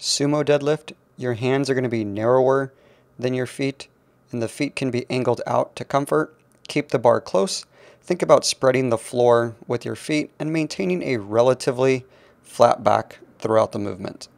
Sumo deadlift, your hands are going to be narrower than your feet, and the feet can be angled out to comfort. Keep the bar close. Think about spreading the floor with your feet and maintaining a relatively flat back throughout the movement.